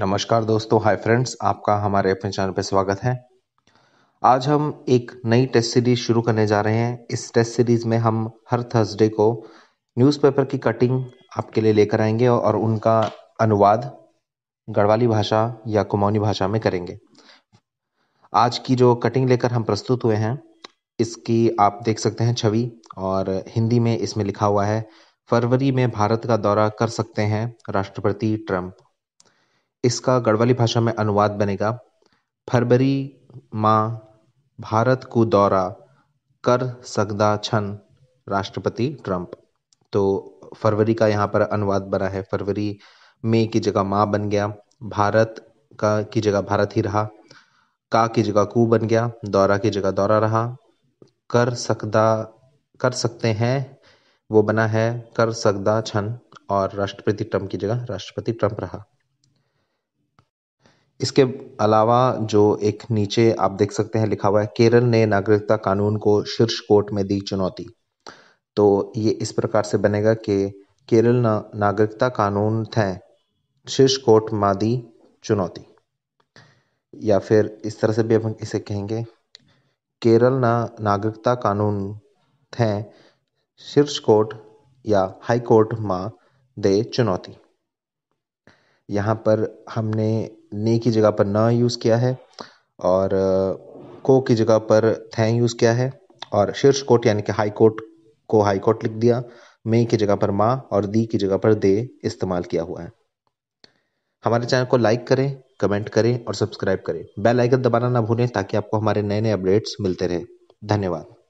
नमस्कार दोस्तों hi friends आपका हमारे अपने चैनल पर स्वागत है आज हम एक नई टेस्ट सीरीज शुरू करने जा रहे हैं इस टेस्ट सीरीज में हम हर थर्सडे को न्यूज़पेपर की कटिंग आपके लिए लेकर आएंगे और उनका अनुवाद गढ़वाली भाषा या कुमाऊनी भाषा में करेंगे आज की जो कटिंग लेकर हम प्रस्तुत हुए हैं इसकी आप देख सकते हैं छवि और हिंदी में इसमें लिखा हुआ है फरवरी में भारत का दौरा कर सकते हैं राष्ट्रपति ट्रंप इसका गढ़वाली भाषा में अनुवाद बनेगा फरवरी माँ भारत को दौरा कर सकदा छन राष्ट्रपति ट्रंप तो फरवरी का यहाँ पर अनुवाद बना है फरवरी में की जगह माँ बन गया भारत का की जगह भारत ही रहा का की जगह कू बन गया दौरा की जगह दौरा रहा कर सकदा कर सकते हैं वो बना है कर सकदा छन और राष्ट्रपति ट्रंप की जगह राष्ट्रपति ट्रंप रहा इसके अलावा जो एक नीचे आप देख सकते हैं लिखा हुआ है केरल ने नागरिकता कानून को शीर्ष कोर्ट में दी चुनौती तो ये इस प्रकार से बनेगा कि केरल ना, नागरिकता कानून थे शीर्ष कोर्ट में दी चुनौती या फिर इस तरह से भी हम इसे कहेंगे केरल ना नागरिकता कानून थे शीर्ष कोर्ट या हाई कोर्ट में दे चुनौती यहाँ पर हमने ने की जगह पर न यूज़ किया है और को की जगह पर थैं यूज़ किया है और शीर्ष कोर्ट यानी कि हाई कोर्ट को हाई कोर्ट लिख दिया मे की जगह पर माँ और दी की जगह पर दे इस्तेमाल किया हुआ है हमारे चैनल को लाइक करें कमेंट करें और सब्सक्राइब करें बेल आइकन दबाना ना भूलें ताकि आपको हमारे नए नए अपडेट्स मिलते रहे धन्यवाद